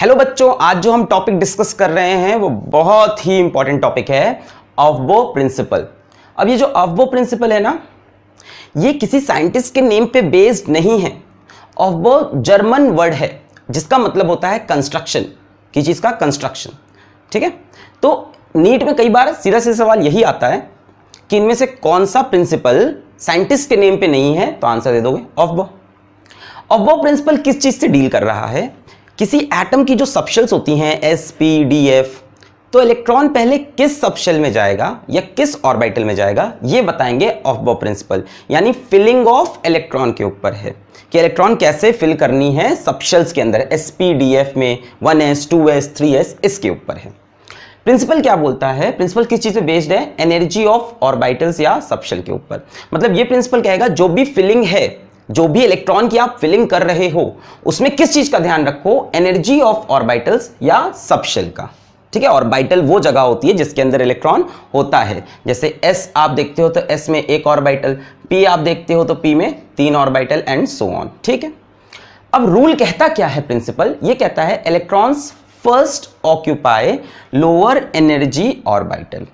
hello बच्चों आज जो हम टॉपिक डिस्कस कर रहे हैं वो बहुत ही इंपॉर्टेंट टॉपिक है अफबो प्रिंसिपल अब ये जो वो प्रिंसिपल है ना ये किसी साइंटिस्ट के नेम पे बेस्ड नहीं है अफबो जर्मन वर्ड है जिसका मतलब होता है कंस्ट्रक्शन किसी चीज़ का कंस्ट्रक्शन ठीक है तो नीट में कई बार सीधा सीधा सवाल यही आता है कि इनमें से कौन सा प्रिंसिपल साइंटिस्ट के नेम पे नहीं है तो आंसर दे दोगे ऑफ वो प्रिंसिपल किस चीज़ से डील कर रहा है किसी एटम की जो सब्शल्स होती हैं एस पी डी एफ तो इलेक्ट्रॉन पहले किस सबशेल में जाएगा या किस ऑर्बिटल में जाएगा ये बताएंगे ऑफ बॉ प्रिंसिपल यानी फिलिंग ऑफ इलेक्ट्रॉन के ऊपर है कि इलेक्ट्रॉन कैसे फिल करनी है सबशेल्स के अंदर एस पी डी एफ में one s two s three s इसके ऊपर है प्रिंसिपल क्या बोलता है प्रिंसिपल किस चीज़ पे बेस्ड है एनर्जी ऑफ ऑर्बिटल्स या सबशेल के ऊपर मतलब ये प्रिंसिपल कहेगा जो भी फिलिंग है जो भी इलेक्ट्रॉन की आप फिलिंग कर रहे हो उसमें किस चीज का ध्यान रखो एनर्जी ऑफ ऑर्बिटल्स या सबशेल का ठीक है ऑर्बिटल वो जगह होती है जिसके अंदर इलेक्ट्रॉन होता है जैसे एस आप देखते हो तो एस में एक ऑर्बिटल पी आप देखते हो तो पी में तीन ऑर्बिटल एंड सो ऑन ठीक है अब रूल कहता क्या है प्रिंसिपल ये कहता है electrons first occupy lower energy orbital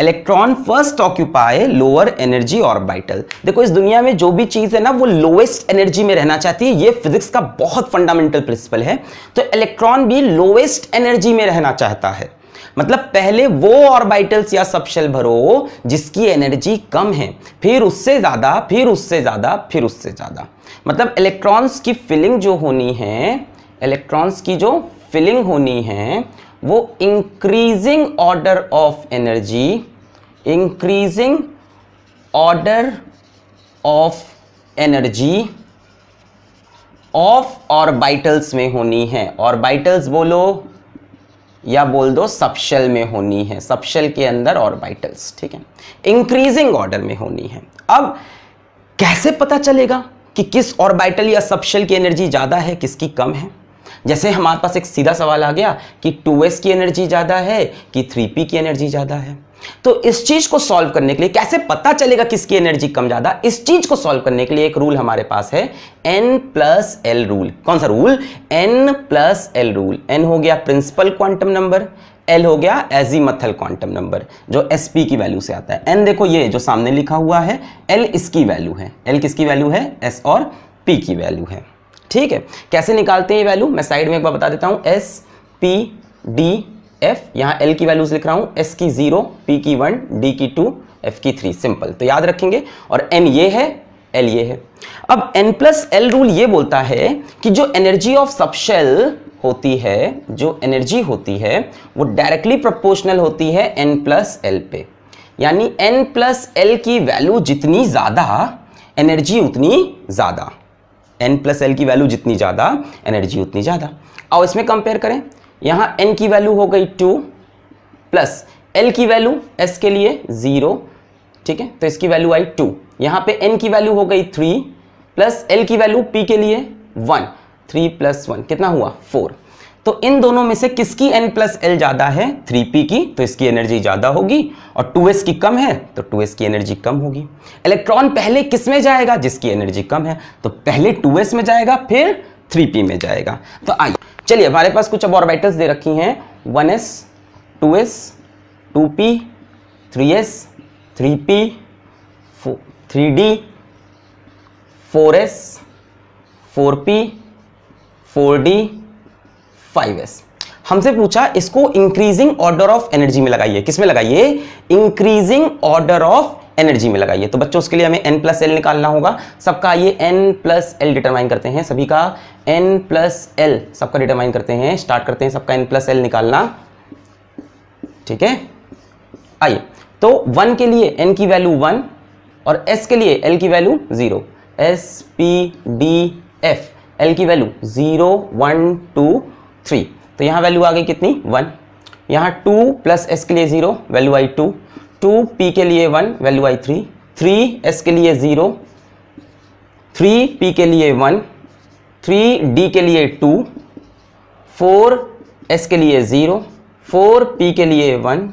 electron first occupy lower energy orbital देखो इस दुनिया में जो भी चीज़ है ना वो लोएस्ट एनर्जी में रहना चाहती है ये फिजिक्स का बहुत फंडामेंटल प्रिंसिपल है तो इलेक्ट्रॉन भी लोएस्ट एनर्जी में रहना चाहता है मतलब पहले वो ऑर्बिटल्स या सबशेल भरो जिसकी एनर्जी कम है फिर उससे ज़्यादा फिर उससे ज़्यादा फिर उससे ज़्यादा मतलब इलेक्ट्रॉन्स की फिलिंग जो होनी है इलेक्ट्रॉन्स की जो फिलिंग होनी है वो increasing order of energy increasing order of energy of orbitals में होनी है ऑर्बिटल्स बोलो या बोल दो सबशेल में होनी है सबशेल के अंदर ऑर्बिटल्स ठीक है इंक्रीजिंग ऑर्डर में होनी है अब कैसे पता चलेगा कि किस ऑर्बिटल या सबशेल की एनर्जी ज़्यादा है किसकी कम है जैसे हमारे पास एक सीधा सवाल आ गया कि टू की एनर्जी ज़्यादा है कि थ्री की एनर्जी ज़्यादा है तो इस चीज़ को सॉल्व करने के लिए कैसे पता चलेगा किसकी एनर्जी कम ज़्यादा इस चीज़ को सॉल्व करने के लिए एक रूल हमारे पास है n प्लस एल रूल कौन सा rule n plus l rule n हो गया प्रिंसिपल क्वांटम नंबर एल हो गया एजी मथल क्वांटम नंबर जो एस पी की वैल्यू से आता है एन देखो ये जो सामने लिखा हुआ है एल इसकी वैल्यू है एल किसकी वैल्यू है एस और पी की वैल्यू है ठीक है कैसे निकालते हैं ये वैल्यू मैं साइड में एक बार बता देता हूँ एस पी डी एफ यहाँ एल की वैल्यूज लिख रहा हूँ एस की जीरो पी की वन डी की टू एफ की थ्री सिंपल तो याद रखेंगे और एन ये है एल ये है अब एन प्लस एल रूल ये बोलता है कि जो एनर्जी ऑफ सबशेल होती है जो एनर्जी होती है वो डायरेक्टली प्रोपोर्शनल होती है एन प्लस एल पे यानी एन प्लस एल की वैल्यू जितनी ज़्यादा एनर्जी उतनी ज़्यादा एन प्लस एल की वैल्यू जितनी ज़्यादा एनर्जी उतनी ज़्यादा अब इसमें कंपेयर करें यहाँ एन की वैल्यू हो गई टू प्लस एल की वैल्यू एस के लिए ज़ीरो ठीक है तो इसकी वैल्यू आई टू यहाँ पे एन की वैल्यू हो गई थ्री प्लस एल की वैल्यू पी के लिए वन थ्री प्लस वन कितना हुआ फोर तो इन दोनों में से किसकी एन प्लस एल ज़्यादा है थ्री पी की तो इसकी एनर्जी ज़्यादा होगी और टू एस की कम है तो टू एस की एनर्जी कम होगी इलेक्ट्रॉन पहले किस में जाएगा जिसकी एनर्जी कम है तो पहले टू एस में जाएगा फिर थ्री पी में जाएगा तो आइए चलिए हमारे पास कुछ अब ऑर्बिटल्स दे रखी हैं one s two s two p three s three p three d four s four p four d five s हमसे पूछा इसको इंक्रीजिंग ऑर्डर ऑफ एनर्जी में लगाइए किसमें लगाइए इंक्रीजिंग ऑर्डर ऑफ एनर्जी में लगाइए तो बच्चों उसके लिए हमें एन प्लस एल निकालना होगा सबका ये एन प्लस एल डिटरमाइन करते हैं सभी का एन प्लस एल सबका डिटरमाइन करते हैं स्टार्ट करते हैं सबका एन प्लस एल निकालना ठीक है आइए तो वन के लिए एन की वैल्यू वन और एस के लिए एल की value zero s p d f l की value zero one two three तो यहाँ वैल्यू आ गई कितनी वन यहाँ टू प्लस एस के लिए ज़ीरो वैल्यू आई टू टू पी के लिए वन वैल्यू आई थ्री थ्री एस के लिए ज़ीरो थ्री पी के लिए वन थ्री डी के लिए टू फोर एस के लिए ज़ीरो फोर पी के लिए वन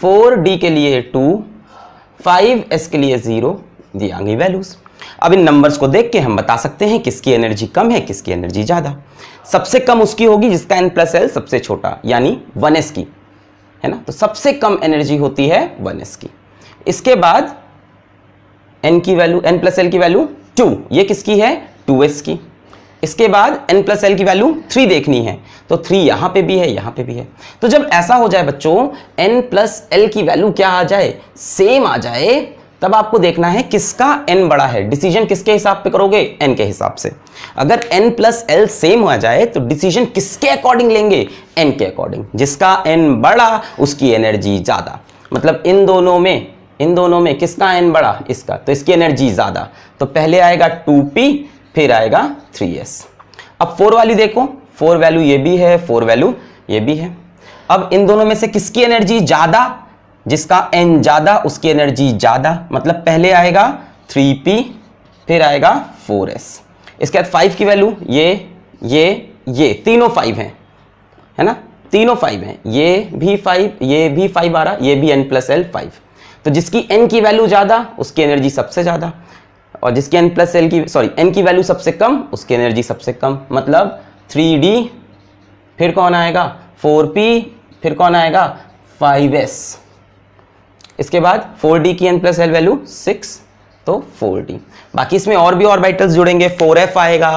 फोर डी के लिए टू फाइव एस के लिए ज़ीरो दी आ गई वैल्यूज़ अब इन नंबर्स को देख के हम बता सकते हैं किसकी एनर्जी कम है किसकी एनर्जी ज़्यादा सबसे कम उसकी होगी जिसका एन प्लस एल सबसे छोटा यानी वन एस की है ना तो सबसे कम एनर्जी होती है वन एस की इसके बाद एन की वैल्यू एन प्लस एल की वैल्यू टू ये किसकी है टू एस की इसके बाद एन प्लस एल की वैल्यू थ्री देखनी है तो थ्री यहाँ पे भी है यहाँ पे भी है तो जब ऐसा हो जाए बच्चों एन प्लस एल की वैल्यू क्या आ जाए सेम आ जाए तब आपको देखना है किसका एन बड़ा है डिसीजन किसके हिसाब पे करोगे एन के हिसाब से अगर एन प्लस एल सेम आ जाए तो डिसीजन किसके अकॉर्डिंग लेंगे एन के अकॉर्डिंग जिसका एन बड़ा उसकी एनर्जी ज़्यादा मतलब इन दोनों में इन दोनों में किसका एन बड़ा इसका तो इसकी एनर्जी ज़्यादा तो पहले आएगा टू फिर आएगा थ्री अब फोर वाली देखो फोर वैल्यू ये भी है फोर वैल्यू ये भी है अब इन दोनों में से किसकी एनर्जी ज़्यादा जिसका एन ज़्यादा उसकी एनर्जी ज़्यादा मतलब पहले आएगा थ्री पी फिर आएगा फोर एस इसके बाद फाइव की वैल्यू ये ये ये तीनों फाइव हैं है ना तीनों फाइव हैं ये भी फाइव ये भी फाइव आ रहा ये भी एन प्लस एल फाइव तो जिसकी एन की वैल्यू ज़्यादा उसकी एनर्जी सबसे ज़्यादा और जिसकी एन प्लस एल की सॉरी एन की वैल्यू सबसे कम उसकी एनर्जी सबसे कम मतलब थ्री डी फिर कौन आएगा फोर पी फिर कौन आएगा फाइव एस इसके बाद फोर डी की n plus l value six तो 4D बाकी इसमें और भी ऑर्बिटल्स जुड़ेंगे 4F आएगा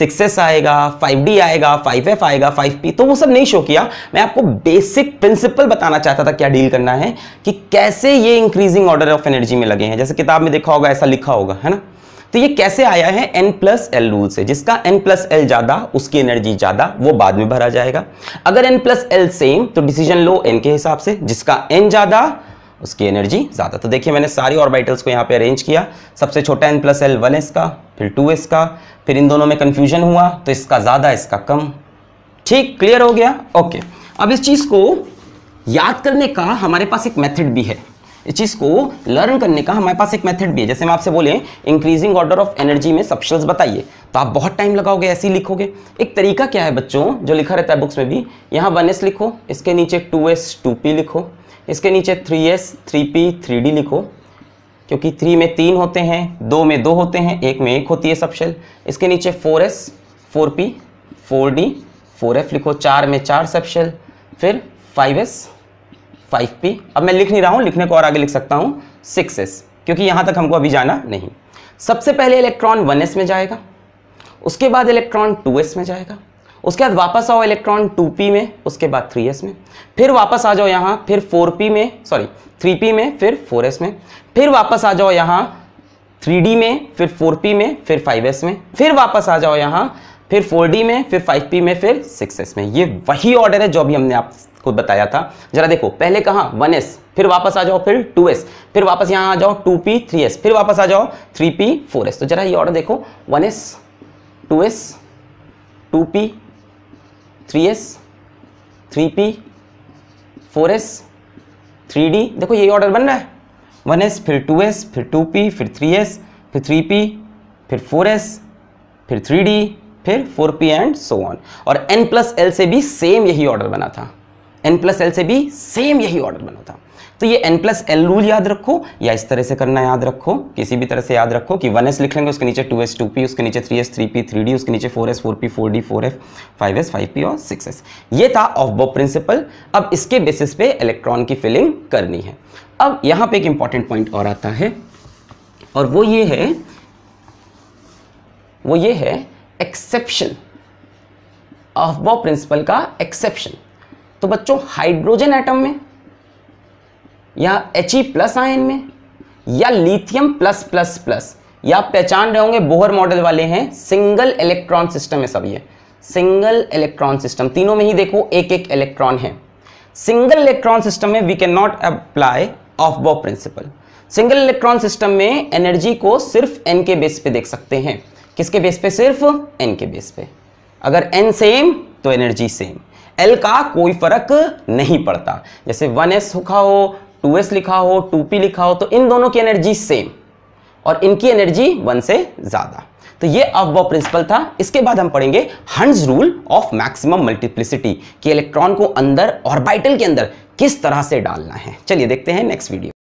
6S आएगा 5D आएगा 5F आएगा 5P तो वो सब नहीं शो किया मैं आपको बेसिक प्रिंसिपल बताना चाहता था क्या डील करना है कि कैसे ये इंक्रीजिंग ऑर्डर ऑफ एनर्जी में लगे हैं जैसे किताब में देखा होगा ऐसा लिखा होगा है ना तो ये कैसे आया है n प्लस एल रूल से जिसका n प्लस एल ज़्यादा उसकी एनर्जी ज़्यादा वो बाद में भरा जाएगा अगर n प्लस एल सेम तो डिसीजन लो n के हिसाब से जिसका n ज़्यादा उसकी एनर्जी ज़्यादा तो देखिए मैंने सारी ऑर्बिटल्स को यहाँ पे अरेंज किया सबसे छोटा n plus l one s का फिर टू एस का फिर इन दोनों में कन्फ्यूजन हुआ तो इसका ज़्यादा इसका कम ठीक क्लियर हो गया ओके अब इस चीज़ को याद करने का हमारे पास एक मेथड भी है इस चीज़ को लर्न करने का हमारे पास एक मेथड भी है जैसे मैं आपसे बोले इंक्रीजिंग ऑर्डर ऑफ एनर्जी में सबशल्स बताइए तो आप बहुत टाइम लगाओगे ऐसे ही लिखोगे एक तरीका क्या है बच्चों जो लिखा रहता है बुक्स में भी यहाँ वन लिखो इसके नीचे टू एस टू पी लिखो इसके नीचे three s three p three d लिखो क्योंकि थ्री में तीन होते हैं दो में दो होते हैं एक में एक होती है सबशेल इसके नीचे four s four p four d four f लिखो चार में चार सबशेल फिर फाइव एस फाइव पी अब मैं लिख नहीं रहा हूँ लिखने को और आगे लिख सकता हूँ सिक्स एस क्योंकि यहाँ तक हमको अभी जाना नहीं सबसे पहले इलेक्ट्रॉन वन एस में जाएगा उसके बाद इलेक्ट्रॉन टू एस में जाएगा उसके बाद वापस आओ इलेक्ट्रॉन पी में उसके बाद एस में फिर वापस आ जाओ यहाँ फिर पी में सॉरी पी में फिर एस में फिर वापस आ जाओ यहाँ 3d में फिर 4p में फिर 5s में फिर वापस आ जाओ यहाँ फिर 4d में फिर 5p में फिर 6s में ये वही ऑर्डर है जो अभी हमने आप बताया था जरा देखो पहले कहाँ 1s फिर वापस आ जाओ फिर 2s फिर वापस यहाँ आ जाओ 2p 3s फिर वापस आ जाओ 3p 4s तो जरा ये ऑर्डर देखो 1s 2s 2p three s three p four s three d देखो यही ऑर्डर बन रहा है वन एस फिर टू एस फिर टू पी फिर थ्री एस फिर थ्री पी फिर फोर एस फिर थ्री डी फिर four p and so on और एन प्लस एल से भी सेम यही ऑर्डर बना था एन प्लस एल से भी सेम यही ऑर्डर बना था तो ये एन प्लस एल रूल याद रखो या इस तरह से करना याद रखो किसी भी तरह से याद रखो कि वन एस लिख लेंगे उसके नीचे टू एस टू पी उसके नीचे three s three p three d उसके नीचे four s four p four d four f five s five p और सिक्स एस ये था ऑफ बो प्रिंसिपल अब इसके बेसिस पे इलेक्ट्रॉन की फिलिंग करनी है अब यहाँ पे एक इंपॉर्टेंट पॉइंट और आता है और वो ये है वो ये है एक्सेप्शन ऑफ बो प्रिंसिपल का एक्सेप्शन तो बच्चों हाइड्रोजन एटम में या एच ई प्लस आयन में या लिथियम प्लस प्लस प्लस या आप पहचान रहे होंगे बोहर मॉडल वाले हैं सिंगल इलेक्ट्रॉन सिस्टम है सब ये सिंगल इलेक्ट्रॉन सिस्टम तीनों में ही देखो एक एक इलेक्ट्रॉन है सिंगल इलेक्ट्रॉन सिस्टम में we can not apply Aufbau principle single electron system में एनर्जी को सिर्फ एन के बेस पे देख सकते हैं किसके बेस पे सिर्फ एन के बेस पे अगर एन सेम तो एनर्जी सेम एल का कोई फर्क नहीं पड़ता जैसे वन एस लिखा हो टू एस लिखा हो टू पी लिखा हो तो इन दोनों की एनर्जी सेम और इनकी एनर्जी वन से ज़्यादा तो ये अफबॉ प्रिंसिपल था इसके बाद हम पढ़ेंगे Hund's rule of maximum multiplicity कि इलेक्ट्रॉन को अंदर ऑर्बिटल के अंदर किस तरह से डालना है चलिए देखते हैं नेक्स्ट वीडियो